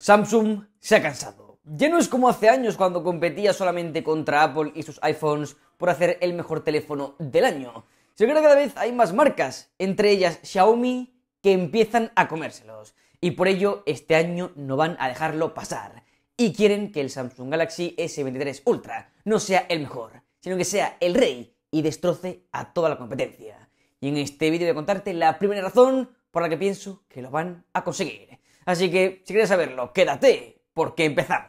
Samsung se ha cansado. Ya no es como hace años cuando competía solamente contra Apple y sus iPhones por hacer el mejor teléfono del año. Se que cada vez hay más marcas, entre ellas Xiaomi, que empiezan a comérselos. Y por ello este año no van a dejarlo pasar. Y quieren que el Samsung Galaxy S23 Ultra no sea el mejor, sino que sea el rey y destroce a toda la competencia. Y en este vídeo voy a contarte la primera razón por la que pienso que lo van a conseguir. Así que, si quieres saberlo, quédate, porque empezamos.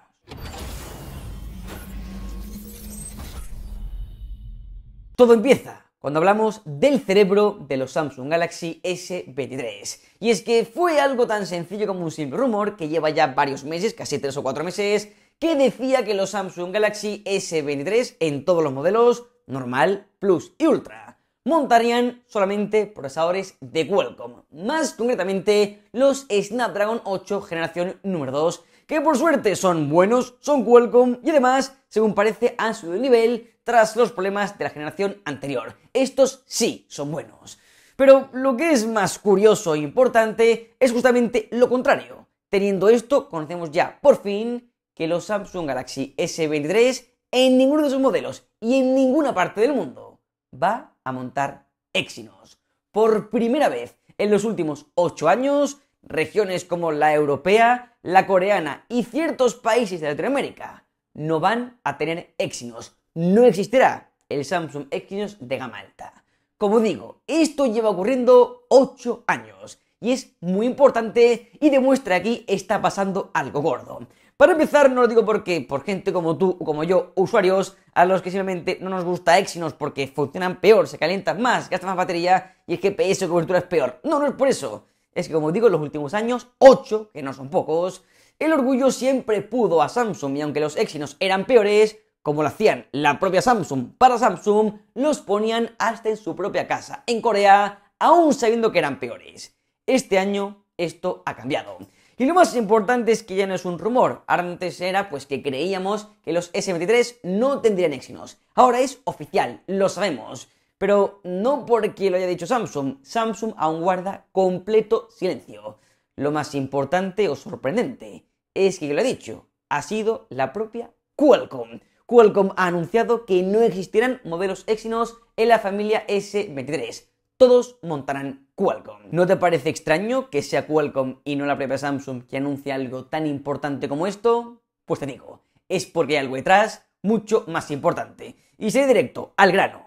Todo empieza cuando hablamos del cerebro de los Samsung Galaxy S23. Y es que fue algo tan sencillo como un simple rumor que lleva ya varios meses, casi tres o cuatro meses, que decía que los Samsung Galaxy S23 en todos los modelos normal, Plus y Ultra montarían solamente procesadores de Qualcomm, más concretamente los Snapdragon 8 generación número 2, que por suerte son buenos, son Qualcomm y además, según parece, han subido el nivel tras los problemas de la generación anterior. Estos sí son buenos. Pero lo que es más curioso e importante es justamente lo contrario. Teniendo esto, conocemos ya por fin que los Samsung Galaxy S23 en ninguno de sus modelos y en ninguna parte del mundo va montar Exynos. Por primera vez en los últimos 8 años, regiones como la europea, la coreana y ciertos países de Latinoamérica no van a tener Exynos. No existirá el Samsung Exynos de gama alta. Como digo, esto lleva ocurriendo 8 años y es muy importante y demuestra aquí está pasando algo gordo. Para empezar, no lo digo porque por gente como tú o como yo, usuarios a los que simplemente no nos gusta Exynos porque funcionan peor, se calientan más, gastan más batería y que GPS o cobertura es peor. No, no es por eso. Es que como digo, en los últimos años, 8, que no son pocos, el orgullo siempre pudo a Samsung y aunque los Exynos eran peores, como lo hacían la propia Samsung para Samsung, los ponían hasta en su propia casa, en Corea, aún sabiendo que eran peores. Este año esto ha cambiado. Y lo más importante es que ya no es un rumor. Antes era pues que creíamos que los S23 no tendrían Exynos. Ahora es oficial, lo sabemos. Pero no porque lo haya dicho Samsung. Samsung aún guarda completo silencio. Lo más importante o sorprendente es que lo ha dicho. Ha sido la propia Qualcomm. Qualcomm ha anunciado que no existirán modelos Exynos en la familia S23 todos montarán Qualcomm. ¿No te parece extraño que sea Qualcomm y no la propia Samsung que anuncie algo tan importante como esto? Pues te digo, es porque hay algo detrás mucho más importante. Y sé directo, al grano.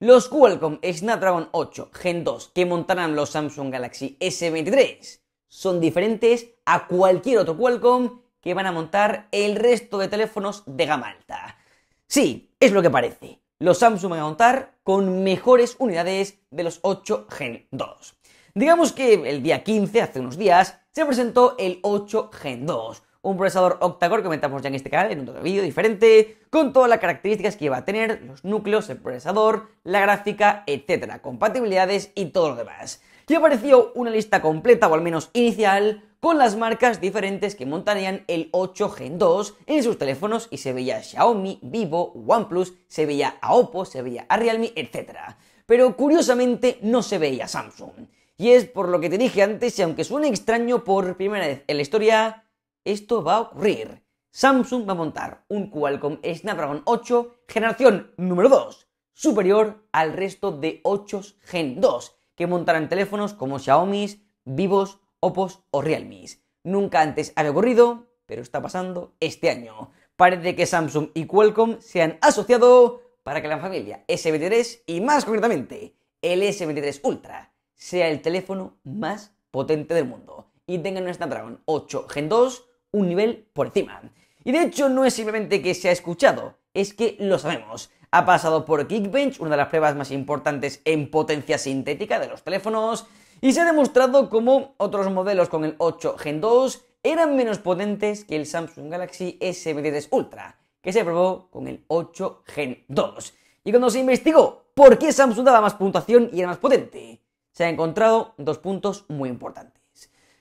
Los Qualcomm Snapdragon 8 Gen 2 que montarán los Samsung Galaxy S23 son diferentes a cualquier otro Qualcomm que van a montar el resto de teléfonos de gama alta. Sí, es lo que parece los Samsung van a contar con mejores unidades de los 8 Gen 2. Digamos que el día 15, hace unos días, se presentó el 8 Gen 2, un procesador octa-core que comentamos ya en este canal, en otro vídeo diferente, con todas las características que iba a tener, los núcleos, el procesador, la gráfica, etcétera, compatibilidades y todo lo demás y apareció una lista completa o al menos inicial con las marcas diferentes que montarían el 8 Gen 2 en sus teléfonos y se veía Xiaomi, Vivo, OnePlus, se veía a Oppo, se veía a Realme, etc. Pero curiosamente no se veía Samsung. Y es por lo que te dije antes, y aunque suene extraño por primera vez en la historia, esto va a ocurrir. Samsung va a montar un Qualcomm Snapdragon 8 generación número 2, superior al resto de 8 Gen 2, que montaran teléfonos como Xiaomi, Vivos, Oppos o Realme. Nunca antes había ocurrido, pero está pasando este año. Parece que Samsung y Qualcomm se han asociado para que la familia S23 y más concretamente el S23 Ultra sea el teléfono más potente del mundo y tenga un Snapdragon 8 Gen 2 un nivel por encima. Y de hecho no es simplemente que se ha escuchado, es que lo sabemos. Ha pasado por Geekbench, una de las pruebas más importantes en potencia sintética de los teléfonos, y se ha demostrado como otros modelos con el 8 Gen 2 eran menos potentes que el Samsung Galaxy S23 Ultra, que se probó con el 8 Gen 2. Y cuando se investigó por qué Samsung daba más puntuación y era más potente, se han encontrado dos puntos muy importantes.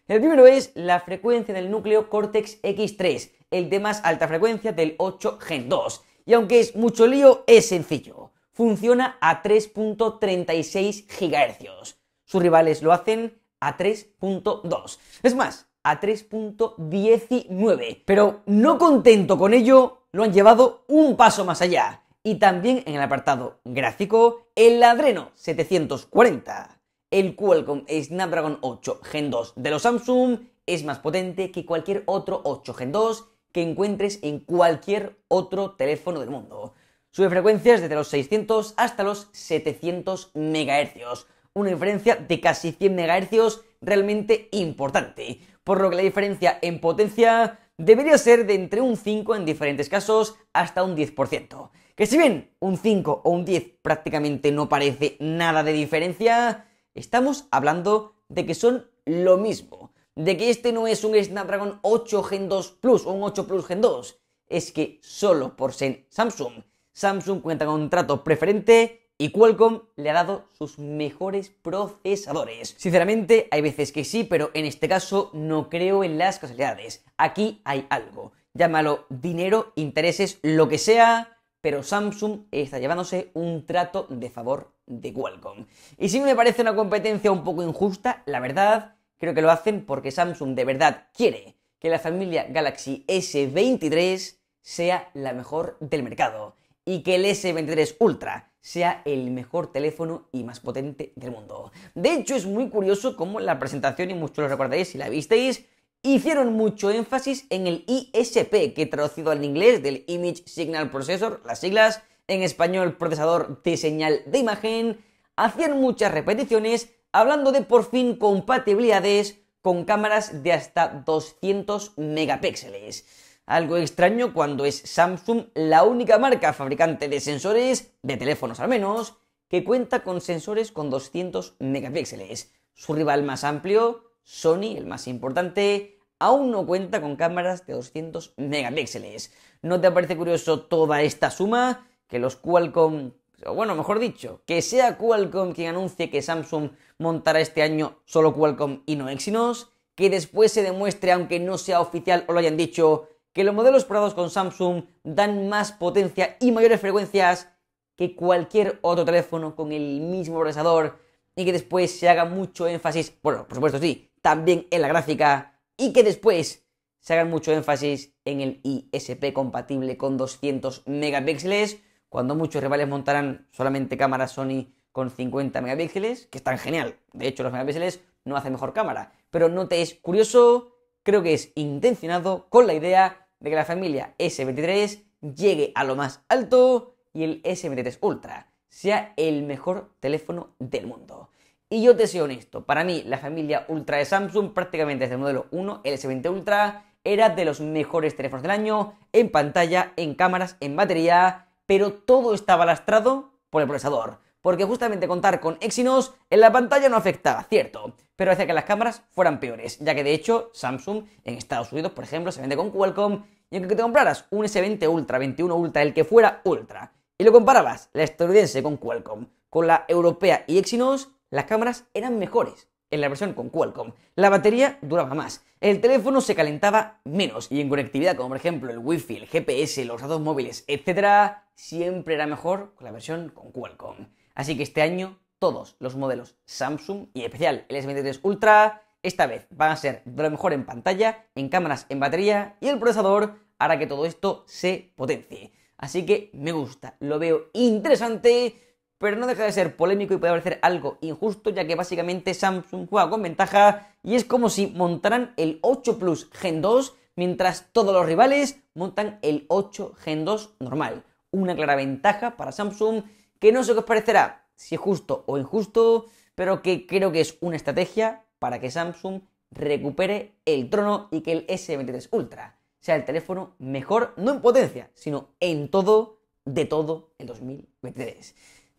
El primero es la frecuencia del núcleo Cortex X3, el de más alta frecuencia del 8 Gen 2, y aunque es mucho lío, es sencillo. Funciona a 3.36 GHz. Sus rivales lo hacen a 3.2. Es más, a 3.19. Pero no contento con ello, lo han llevado un paso más allá. Y también en el apartado gráfico, el ladreno 740. El Qualcomm Snapdragon 8 Gen 2 de los Samsung es más potente que cualquier otro 8 Gen 2 que encuentres en cualquier otro teléfono del mundo. Sube frecuencias desde los 600 hasta los 700 MHz, una diferencia de casi 100 MHz realmente importante, por lo que la diferencia en potencia debería ser de entre un 5 en diferentes casos hasta un 10%. Que si bien un 5 o un 10 prácticamente no parece nada de diferencia, estamos hablando de que son lo mismo de que este no es un Snapdragon 8 Gen 2 Plus o un 8 Plus Gen 2, es que solo por ser Samsung, Samsung cuenta con un trato preferente y Qualcomm le ha dado sus mejores procesadores. Sinceramente, hay veces que sí, pero en este caso no creo en las casualidades. Aquí hay algo. Llámalo dinero, intereses, lo que sea, pero Samsung está llevándose un trato de favor de Qualcomm. Y si me parece una competencia un poco injusta, la verdad, que lo hacen porque Samsung de verdad quiere que la familia Galaxy S23 sea la mejor del mercado y que el S23 Ultra sea el mejor teléfono y más potente del mundo. De hecho, es muy curioso cómo la presentación, y muchos lo recordaréis si la visteis, hicieron mucho énfasis en el ISP, que traducido al inglés del Image Signal Processor, las siglas, en español procesador de señal de imagen, hacían muchas repeticiones hablando de por fin compatibilidades con cámaras de hasta 200 megapíxeles. Algo extraño cuando es Samsung la única marca fabricante de sensores, de teléfonos al menos, que cuenta con sensores con 200 megapíxeles. Su rival más amplio, Sony, el más importante, aún no cuenta con cámaras de 200 megapíxeles. ¿No te parece curioso toda esta suma? Que los Qualcomm o bueno, mejor dicho, que sea Qualcomm quien anuncie que Samsung montará este año solo Qualcomm y no Exynos, que después se demuestre, aunque no sea oficial o lo hayan dicho, que los modelos probados con Samsung dan más potencia y mayores frecuencias que cualquier otro teléfono con el mismo procesador y que después se haga mucho énfasis, bueno, por supuesto sí, también en la gráfica y que después se haga mucho énfasis en el ISP compatible con 200 megapíxeles cuando muchos rivales montarán solamente cámaras Sony con 50 megapíxeles, que tan genial. De hecho, los megapíxeles no hacen mejor cámara. Pero no te es curioso, creo que es intencionado con la idea de que la familia S23 llegue a lo más alto y el S23 Ultra sea el mejor teléfono del mundo. Y yo te soy honesto, para mí la familia Ultra de Samsung prácticamente desde el modelo 1, el S20 Ultra, era de los mejores teléfonos del año en pantalla, en cámaras, en batería pero todo estaba lastrado por el procesador. Porque justamente contar con Exynos en la pantalla no afectaba, cierto, pero hacía que las cámaras fueran peores, ya que de hecho Samsung en Estados Unidos, por ejemplo, se vende con Qualcomm y aunque te compraras un S20 Ultra, 21 Ultra, el que fuera Ultra, y lo comparabas, la estadounidense con Qualcomm, con la europea y Exynos, las cámaras eran mejores, en la versión con Qualcomm. La batería duraba más, el teléfono se calentaba menos y en conectividad como por ejemplo el Wi-Fi, el GPS, los datos móviles, etc., siempre era mejor con la versión con Qualcomm. Así que este año todos los modelos Samsung y especial el S23 Ultra esta vez van a ser de lo mejor en pantalla, en cámaras, en batería y el procesador hará que todo esto se potencie. Así que me gusta, lo veo interesante pero no deja de ser polémico y puede parecer algo injusto, ya que básicamente Samsung juega con ventaja y es como si montaran el 8 Plus Gen 2, mientras todos los rivales montan el 8 Gen 2 normal. Una clara ventaja para Samsung que no sé qué os parecerá, si es justo o injusto, pero que creo que es una estrategia para que Samsung recupere el trono y que el S23 Ultra sea el teléfono mejor, no en potencia, sino en todo, de todo el 2023.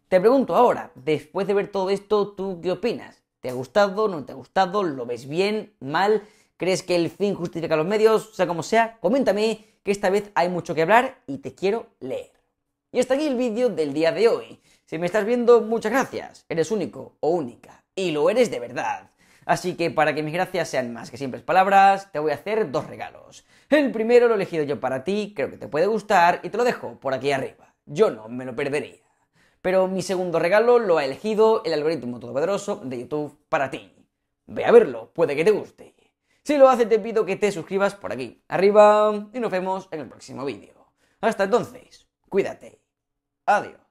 Te pregunto ahora, después de ver todo esto, ¿tú qué opinas? ¿Te ha gustado? ¿No te ha gustado? ¿Lo ves bien? ¿Mal? ¿Crees que el fin justifica los medios? sea como sea, coméntame que esta vez hay mucho que hablar y te quiero leer. Y hasta aquí el vídeo del día de hoy. Si me estás viendo, muchas gracias. Eres único o única. Y lo eres de verdad. Así que para que mis gracias sean más que simples palabras, te voy a hacer dos regalos. El primero lo he elegido yo para ti, creo que te puede gustar y te lo dejo por aquí arriba. Yo no me lo perdería. Pero mi segundo regalo lo ha elegido el algoritmo todopoderoso de YouTube para ti. Ve a verlo, puede que te guste. Si lo hace, te pido que te suscribas por aquí, arriba, y nos vemos en el próximo vídeo. Hasta entonces, cuídate. Adiós.